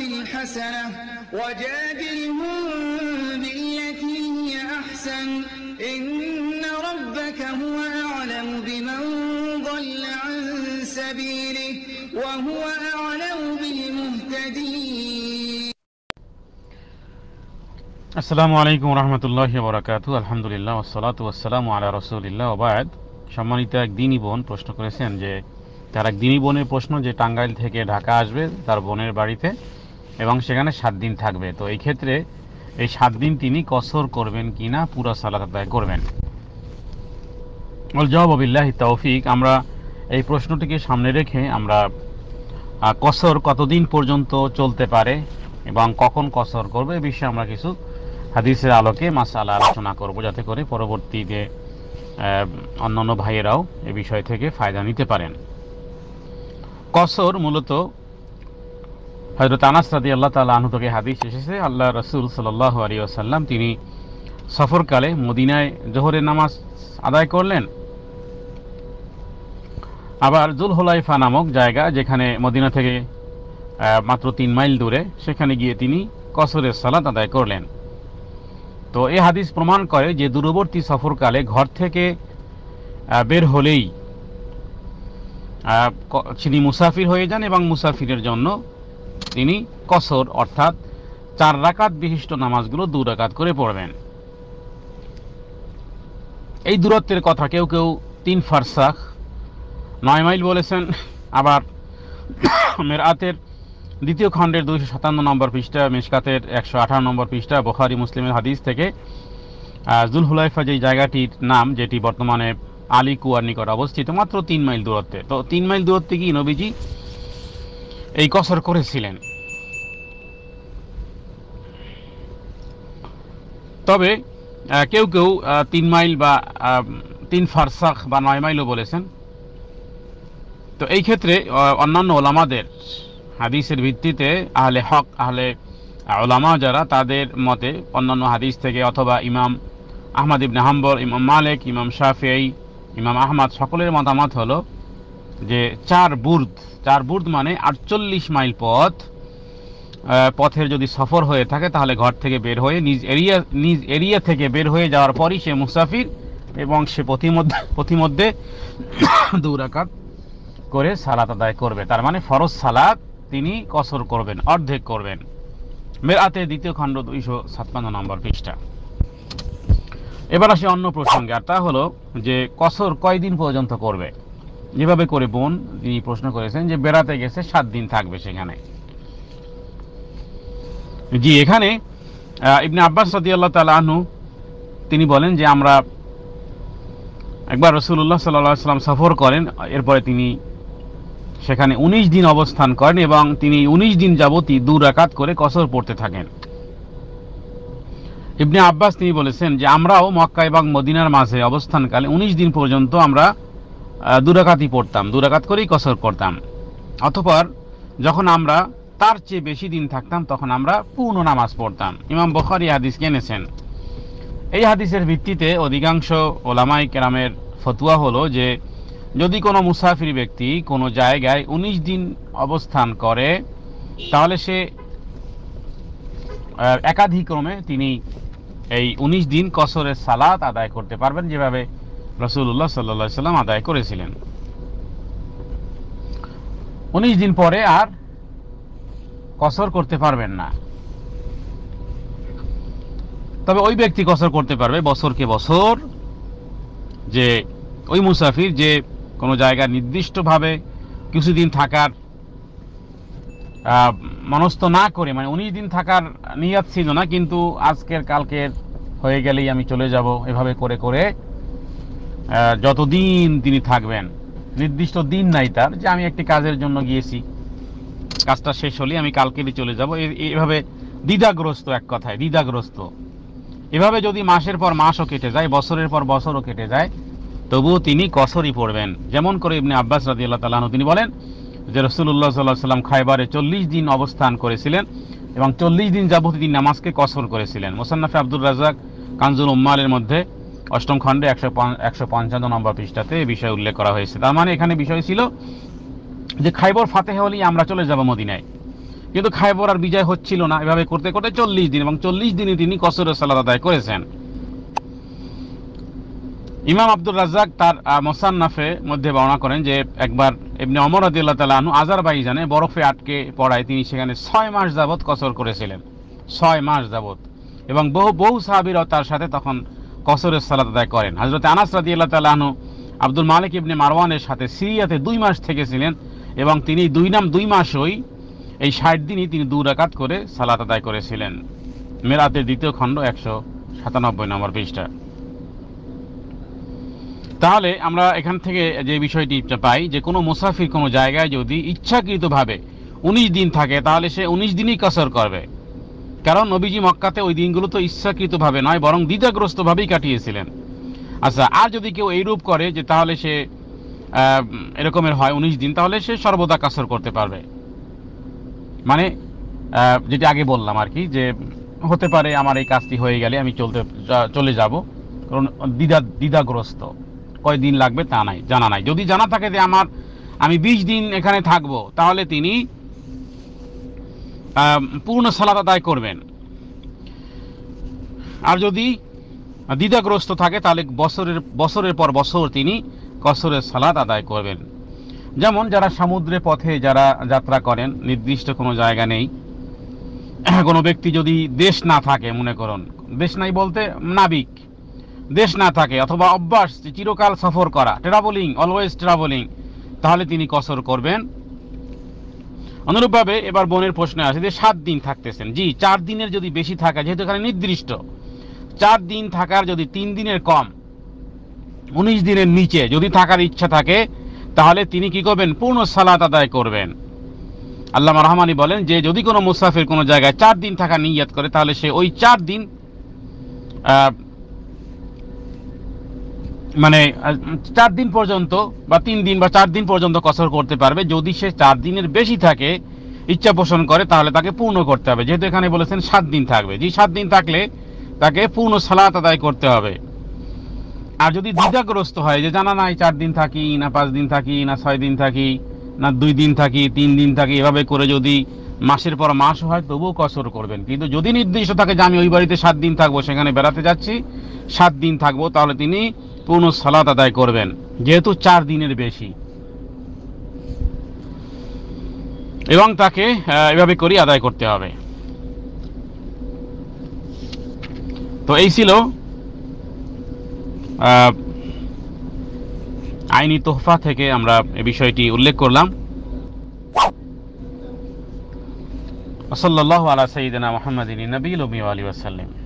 الحسنة وجادلهم بالتي هي أحسن إن ربك هو أعلم بمن ضل عن سبيله وهو أعلم بالمهتدين আসসালামু আলাইকুম রহমতুল্লাহ বরাকাতু আলহামদুলিল্লাহ ওসালাত ওসালাম আলা রসুলিল্লাহ ওবায়দ সম্মানিত এক দিনই বোন প্রশ্ন করেছেন যে তার এক দিনই বোনের প্রশ্ন যে টাঙ্গাইল থেকে ঢাকা আসবে তার বোনের বাড়িতে এবং সেখানে সাত দিন থাকবে তো এই ক্ষেত্রে এই সাত দিন তিনি কসর করবেন কি না পুরো সালাত আদায় করবেন জবাব বিল্লাহি তৌফিক আমরা এই প্রশ্নটিকে সামনে রেখে আমরা কসর কতদিন পর্যন্ত চলতে পারে এবং কখন কসর করবে এ বিষয়ে আমরা কিছু হাদিসের আলোকে মাসাল আলোচনা করব যাতে করে পরবর্তীতে অন্যান্য ভাইয়েরাও এ বিষয় থেকে ফায়দা নিতে পারেন কসর মূলত হজরত আনাস রাদি আল্লাহ তালা আনহু থেকে হাদিস এসেছে আল্লাহ রসুল সাল্লাহ আলী আসাল্লাম তিনি সফরকালে মদিনায় জোহরের নামাজ আদায় করলেন আবার জুল হোলাইফা নামক জায়গা যেখানে মদিনা থেকে মাত্র তিন মাইল দূরে সেখানে গিয়ে তিনি কসরের সালাত আদায় করলেন তো এই হাদিস প্রমাণ করে যে দূরবর্তী সফরকালে ঘর থেকে বের হলেই তিনি মুসাফির হয়ে যান এবং মুসাফিরের জন্য তিনি কসর অর্থাৎ চার রাকাত বিশিষ্ট নামাজগুলো দু রাকাত করে পড়বেন এই দূরত্বের কথা কেউ কেউ তিন ফারসাখ নয় মাইল বলেছেন আবার মেরাতের দ্বিতীয় খণ্ডের দুইশো সাতান্ন নম্বর পৃষ্ঠা মিসকাতের একশো আঠারো নম্বর পৃষ্ঠা বোখারি মুসলিমের হাদিস থেকে জুল হুলাইফা যেই জায়গাটির নাম যেটি বর্তমানে আলী কুয়ার নিকট অবস্থিত মাত্র তিন মাইল দূরত্বে তো তিন মাইল দূরত্বে কি নবীজি এই কসর করেছিলেন তবে কেউ কেউ তিন মাইল বা তিন ফারসাখ বা নয় মাইলও বলেছেন তো এই ক্ষেত্রে অন্যান্য ওলামাদের হাদিসের ভিত্তিতে আহলে হক আহলে ওলামা যারা তাদের মতে অন্যান্য হাদিস থেকে অথবা ইমাম আহমদ ইবনে হাম্বর ইমাম মালিক ইমাম শাফিয়াই ইমাম আহমদ সকলের মতামত হলো যে চার বুর্দ চার বুর্দ মানে আটচল্লিশ মাইল পথ পথের যদি সফর হয়ে থাকে তাহলে ঘর থেকে বের হয়ে নিজ এরিয়া নিজ এরিয়া থেকে বের হয়ে যাওয়ার পরই সে মুসাফির এবং সে প্রতিমধ্যে প্রতিমধ্যে দৌরাকাত করে সালাত আদায় করবে তার মানে ফরজ সালাত তিনি কসর করবেন অর্ধেক করবেন মেরাতে দ্বিতীয় খণ্ড দুইশো ছাপ্পান্ন নম্বর পৃষ্ঠা এবার আসি অন্য প্রসঙ্গে আর তা হলো যে কসর কয়দিন পর্যন্ত করবে যেভাবে করে বোন তিনি প্রশ্ন করেছেন যে বেড়াতে গেছে সাত দিন থাকবে সেখানে জি এখানে ইবনে আব্বাস সদি আল্লাহ তালু তিনি বলেন যে আমরা একবার রসুল্লাহ সাল্লাহ সাল্লাম সফর করেন এরপরে তিনি সেখানে ১৯ দিন অবস্থান করেন এবং তিনি ১৯ দিন যাবতই দু রাকাত করে কসর পড়তে থাকেন ইবনে আব্বাস তিনি বলেছেন যে আমরাও মক্কা এবং মদিনার মাঝে অবস্থানকালে ১৯ দিন পর্যন্ত আমরা দুরাকাতই পড়তাম দুরাকাত করেই কসর করতাম অথবা যখন আমরা তার চেয়ে বেশি দিন থাকতাম তখন আমরা পূর্ণ নামাজ পড়তাম ইমাম বখারি হাদিস কেনেছেন এই হাদিসের ভিত্তিতে অধিকাংশ ওলামাই কেরামের ফতুয়া হলো যে যদি কোনো মুসাফির ব্যক্তি কোনো জায়গায় ১৯ দিন অবস্থান করে তাহলে সে একাধিক্রমে তিনি এই ১৯ দিন কসরের সালাত আদায় করতে পারবেন যেভাবে রসুল্লাহ সাল্লা সাল্লাম আদায় করেছিলেন উনিশ দিন পরে আর কসর করতে পারবেন না তবে ওই ব্যক্তি কসর করতে পারবে বছরকে বছর যে ওই মুসাফির যে কোনো জায়গা নির্দিষ্টভাবে কিছুদিন থাকার মনস্থ না করে মানে উনিশ দিন থাকার নিয়াত ছিল না কিন্তু আজকের কালকের হয়ে গেলেই আমি চলে যাব এভাবে করে করে যতদিন তিনি থাকবেন নির্দিষ্ট দিন নাই তার যে আমি একটি কাজের জন্য গিয়েছি কাজটা শেষ হলে আমি কালকেরই চলে যাব এভাবে দ্বিধাগ্রস্ত এক কথায় দ্বিধাগ্রস্ত এভাবে যদি মাসের পর মাসও কেটে যায় বছরের পর বছরও কেটে যায় তবুও তিনি কসরই পড়বেন যেমন করে ইবনে আব্বাস আল্লাহ তালাহ তিনি বলেন যে রসুল্লাহ সাল্লাহ সাল্লাম খাইবারে চল্লিশ দিন অবস্থান করেছিলেন এবং চল্লিশ দিন যাবতীয় তিনি নামাজকে কসর করেছিলেন মোসান্নাফে আব্দুর রাজাক কানজুল উম্মালের মধ্যে অষ্টম খণ্ডে একশো পঞ্চান্ন নম্বর পৃষ্ঠাতে বিষয় উল্লেখ করা হয়েছে তার মানে এখানে বিষয় ছিল যে খাইবর ফাতেহ হলেই আমরা চলে যাব মদিনায় কিন্তু খাইবর আর বিজয় হচ্ছিল না এভাবে করতে করতে চল্লিশ দিন এবং চল্লিশ দিনে তিনি কসর সালাদ আদায় করেছেন ইমাম আব্দুর রাজ্জাক তার মোসান্নাফে মধ্যে বর্ণনা করেন যে একবার এমনি অমর আদিল্লা তালা আনু জানে বরফে আটকে পড়ায় তিনি সেখানে ছয় মাস যাবৎ কসর করেছিলেন ছয় মাস যাবৎ এবং বহু বহু সাহাবিরাও তার সাথে তখন কসরের সালাত আদায় করেন হজরত আনাস রাজি আল্লাহ তালাহনু আব্দুল মালিক ইবনে মারওয়ানের সাথে সিরিয়াতে দুই মাস থেকেছিলেন এবং তিনি দুই নাম দুই মাসই এই ষাট দিনই তিনি দু রাকাত করে সালাত আদায় করেছিলেন মেরাতের দ্বিতীয় খণ্ড একশো সাতানব্বই নম্বর পৃষ্ঠা তাহলে আমরা এখান থেকে যে বিষয়টি পাই যে কোনো মুসাফির কোনো জায়গায় যদি ইচ্ছাকৃতভাবে উনিশ দিন থাকে তাহলে সে উনিশ দিনই কসর করবে কারণ নবীজি মক্কাতে ওই দিনগুলো তো ভাবে নয় বরং দ্বিধাগ্রস্তভাবেই কাটিয়েছিলেন আচ্ছা আর যদি কেউ এইরূপ করে যে তাহলে সে এরকমের হয় উনিশ দিন তাহলে সে সর্বদা কাসর করতে পারবে মানে যেটা আগে বললাম আর কি যে হতে পারে আমার এই কাজটি হয়ে গেলে আমি চলতে চলে যাব কারণ দ্বিধা দ্বিধাগ্রস্ত কয়দিন লাগবে তা নাই জানা নাই যদি জানা থাকে যে আমার আমি বিশ দিন এখানে থাকব তাহলে তিনি পূর্ণ সালাদ আদায় করবেন আর যদি দ্বিধাগ্রস্ত থাকে তাহলে বছরের বছরের পর বছর তিনি কসরের সালাদ আদায় করবেন যেমন যারা সমুদ্রে পথে যারা যাত্রা করেন নির্দিষ্ট কোনো জায়গা নেই কোনো ব্যক্তি যদি দেশ না থাকে মনে করুন দেশ নাই বলতে নাবিক দেশ না থাকে অথবা অভ্যাস চিরকাল সফর করা ট্রাভেলিং অলওয়েজ ট্রাভেলিং তাহলে তিনি কসর করবেন অনুরূপভাবে এবার বোনের প্রশ্নে আসে যে সাত দিন থাকতেছেন জি চার দিনের যদি বেশি থাকা যেহেতু এখানে নির্দিষ্ট চার দিন থাকার যদি তিন দিনের কম উনিশ দিনের নিচে যদি থাকার ইচ্ছা থাকে তাহলে তিনি কি করবেন পূর্ণ সালাত আদায় করবেন আল্লাহ রহমানি বলেন যে যদি কোনো মুসাফির কোনো জায়গায় চার দিন থাকা নিয়াত করে তাহলে সে ওই চার দিন মানে চার দিন পর্যন্ত বা তিন দিন বা চার দিন পর্যন্ত কসর করতে পারবে যদি সে চার দিনের বেশি থাকে ইচ্ছা পোষণ করে তাহলে তাকে পূর্ণ করতে হবে যেহেতু এখানে বলেছেন সাত দিন থাকবে যে সাত দিন থাকলে তাকে পূর্ণ সালাত আদায় করতে হবে আর যদি দ্বিধাগ্রস্ত হয় যে জানা নাই চার দিন থাকি না পাঁচ দিন থাকি না ছয় দিন থাকি না দুই দিন থাকি তিন দিন থাকি এভাবে করে যদি মাসের পর মাস হয় তবুও কসর করবেন কিন্তু যদি নির্দিষ্ট থাকে যে আমি ওই বাড়িতে সাত দিন থাকবো সেখানে বেড়াতে যাচ্ছি সাত দিন থাকবো তাহলে তিনি পূর্ণ সালাত আদায় করবেন যেহেতু চার দিনের বেশি এবং তাকে এভাবে করি আদায় করতে হবে তো এই ছিল আইনি তোহফা থেকে আমরা এ বিষয়টি উল্লেখ করলাম وصلى আলা সঈদিনা سيدنا নবীল النبي الأمي وآله